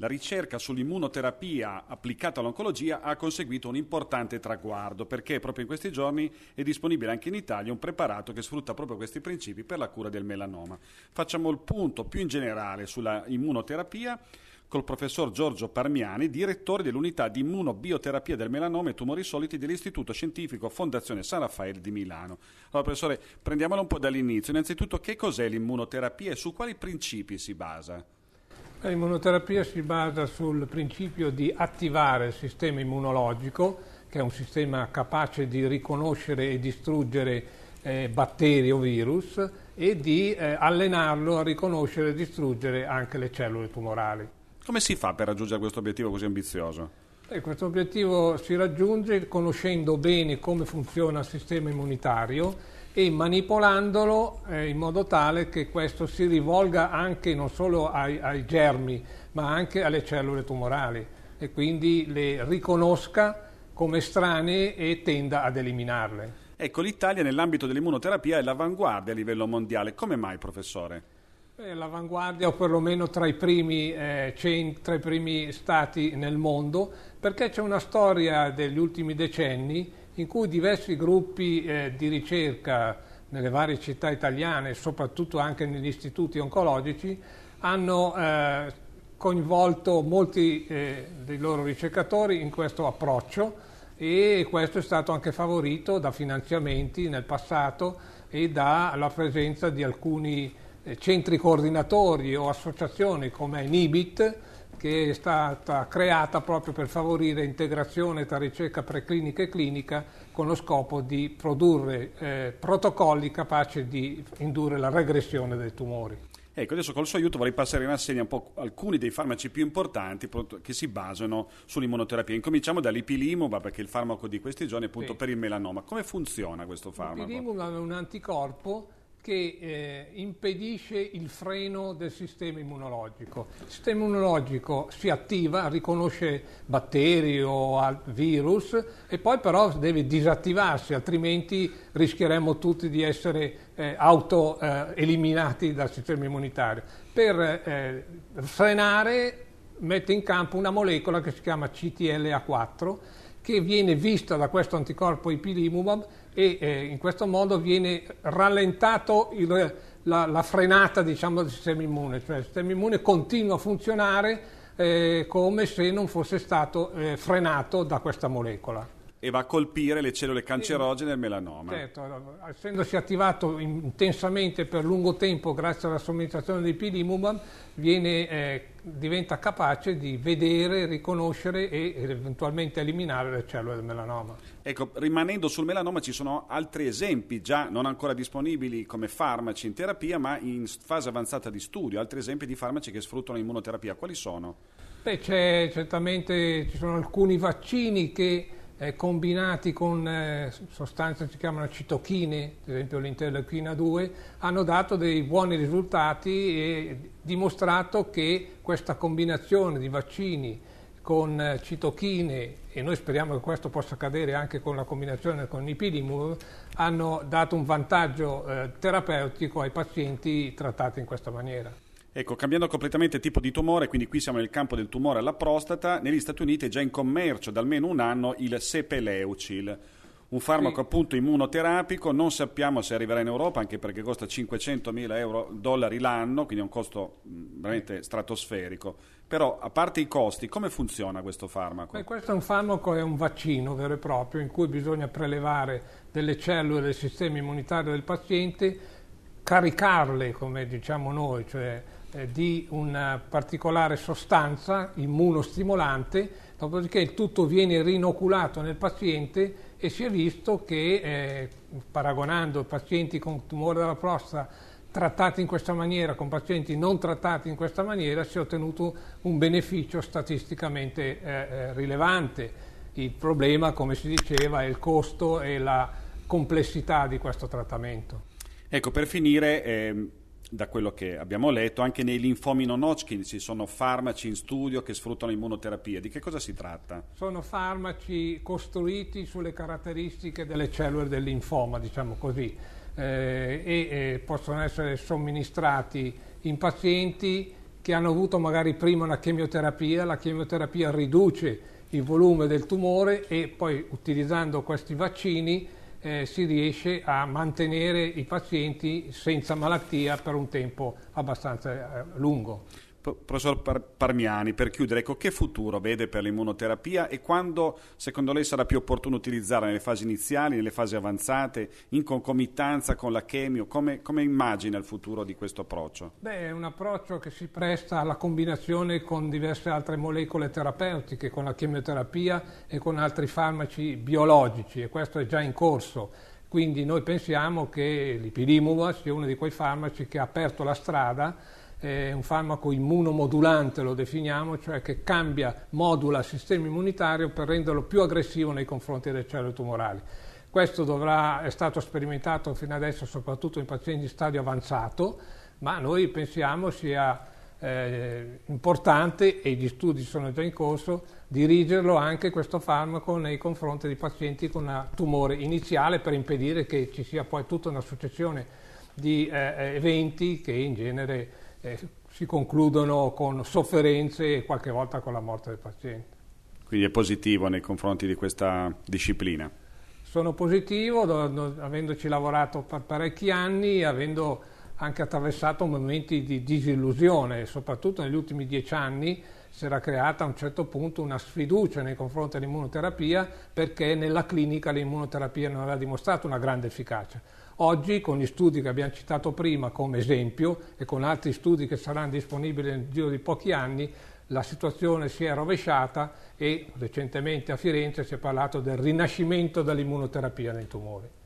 la ricerca sull'immunoterapia applicata all'oncologia ha conseguito un importante traguardo perché proprio in questi giorni è disponibile anche in Italia un preparato che sfrutta proprio questi principi per la cura del melanoma. Facciamo il punto più in generale sulla immunoterapia col professor Giorgio Parmiani, direttore dell'unità di immunobioterapia del melanoma e tumori soliti dell'Istituto Scientifico Fondazione San Raffaele di Milano. Allora, professore, prendiamolo un po' dall'inizio. Innanzitutto, che cos'è l'immunoterapia e su quali principi si basa? L'immunoterapia si basa sul principio di attivare il sistema immunologico, che è un sistema capace di riconoscere e distruggere eh, batteri o virus e di eh, allenarlo a riconoscere e distruggere anche le cellule tumorali. Come si fa per raggiungere questo obiettivo così ambizioso? E questo obiettivo si raggiunge conoscendo bene come funziona il sistema immunitario e manipolandolo eh, in modo tale che questo si rivolga anche non solo ai, ai germi ma anche alle cellule tumorali e quindi le riconosca come strane e tenda ad eliminarle. Ecco, l'Italia nell'ambito dell'immunoterapia è l'avanguardia a livello mondiale. Come mai, professore? all'avanguardia eh, o perlomeno tra i, primi, eh, tra i primi stati nel mondo, perché c'è una storia degli ultimi decenni in cui diversi gruppi eh, di ricerca nelle varie città italiane, soprattutto anche negli istituti oncologici, hanno eh, coinvolto molti eh, dei loro ricercatori in questo approccio e questo è stato anche favorito da finanziamenti nel passato e dalla presenza di alcuni eh, centri coordinatori o associazioni come NIBIT che è stata creata proprio per favorire integrazione tra ricerca preclinica e clinica con lo scopo di produrre eh, protocolli capaci di indurre la regressione dei tumori. Ecco, adesso col suo aiuto vorrei passare in rassegna alcuni dei farmaci più importanti che si basano sull'immunoterapia. Incominciamo dall'ipilimub, perché è il farmaco di questi giorni appunto sì. per il melanoma. Come funziona questo farmaco? L'ipilimub è un anticorpo che eh, impedisce il freno del sistema immunologico. Il sistema immunologico si attiva, riconosce batteri o virus e poi però deve disattivarsi, altrimenti rischieremmo tutti di essere eh, auto-eliminati eh, dal sistema immunitario. Per eh, frenare mette in campo una molecola che si chiama CTLA4 che viene vista da questo anticorpo ipilimumab e eh, in questo modo viene rallentato il, la, la, frenata diciamo, del sistema immune, cioè il sistema immune continua a funzionare eh, come se non fosse stato eh, frenato da questa molecola e va a colpire le cellule cancerogene e il melanoma. Certo, essendosi attivato intensamente per lungo tempo grazie alla somministrazione di pilimumab, viene, eh, diventa capace di vedere, riconoscere e eventualmente eliminare le cellule del melanoma. Ecco, rimanendo sul melanoma ci sono altri esempi già non ancora disponibili come farmaci in terapia, ma in fase avanzata di studio, altri esempi di farmaci che sfruttano immunoterapia. Quali sono? Beh, certamente ci sono alcuni vaccini che eh, combinati con eh, sostanze che si chiamano citochine, ad esempio l'interleuchina 2, hanno dato dei buoni risultati e dimostrato che questa combinazione di vaccini con eh, citochine, e noi speriamo che questo possa accadere anche con la combinazione con Ipidimur, hanno dato un vantaggio eh, terapeutico ai pazienti trattati in questa maniera. Ecco, cambiando completamente tipo di tumore, quindi qui siamo nel campo del tumore alla prostata, negli Stati Uniti è già in commercio da almeno un anno il Sepeleucil, un farmaco sì. appunto immunoterapico, non sappiamo se arriverà in Europa anche perché costa 500 mila euro, dollari l'anno, quindi è un costo mm, veramente stratosferico. Però a parte i costi, come funziona questo farmaco? Beh, questo è un farmaco, è un vaccino vero e proprio in cui bisogna prelevare delle cellule del sistema immunitario del paziente, caricarle come diciamo noi, cioè eh, di una particolare sostanza immunostimolante, dopodiché il tutto viene rinoculato nel paziente e si è visto che eh, paragonando pazienti con tumore della prostata trattati in questa maniera con pazienti non trattati in questa maniera si è ottenuto un beneficio statisticamente eh, eh, rilevante. Il problema, come si diceva, è il costo e la complessità di questo trattamento. Ecco, per finire, eh, da quello che abbiamo letto, anche nei linfomi non Hodgkin ci sono farmaci in studio che sfruttano immunoterapia. Di che cosa si tratta? Sono farmaci costruiti sulle caratteristiche delle cellule del linfoma, diciamo così, eh, e eh, possono essere somministrati in pazienti che hanno avuto magari prima una chemioterapia, la chemioterapia riduce il volume del tumore e poi utilizzando questi vaccini eh, si riesce a mantenere i pazienti senza malattia per un tempo abbastanza eh, lungo. Professor Parmiani, per chiudere, ecco, che futuro vede per l'immunoterapia e quando secondo lei sarà più opportuno utilizzarla nelle fasi iniziali, nelle fasi avanzate, in concomitanza con la chemio? Come, come immagina il futuro di questo approccio? Beh, è un approccio che si presta alla combinazione con diverse altre molecole terapeutiche, con la chemioterapia e con altri farmaci biologici e questo è già in corso. Quindi noi pensiamo che l'ipilimumab sia uno di quei farmaci che ha aperto la strada è un farmaco immunomodulante, lo definiamo, cioè che cambia, modula il sistema immunitario per renderlo più aggressivo nei confronti delle cellule tumorali. Questo dovrà, è stato sperimentato fino adesso soprattutto in pazienti di stadio avanzato, ma noi pensiamo sia eh, importante, e gli studi sono già in corso, dirigerlo anche questo farmaco nei confronti di pazienti con un tumore iniziale per impedire che ci sia poi tutta una successione di eh, eh eventi che in genere eh, si concludono con sofferenze e qualche volta con la morte del paziente. Quindi è positivo nei confronti di questa disciplina? Sono positivo, do, do, avendoci lavorato per parecchi anni, avendo anche attraversato momenti di disillusione, soprattutto negli ultimi dieci anni si era creata a un certo punto una sfiducia nei confronti dell'immunoterapia perché nella clinica l'immunoterapia non aveva dimostrato una grande efficacia. Oggi con gli studi che abbiamo citato prima come esempio e con altri studi che saranno disponibili nel giro di pochi anni, la situazione si è rovesciata e recentemente a Firenze si è parlato del rinascimento dell'immunoterapia nei tumori.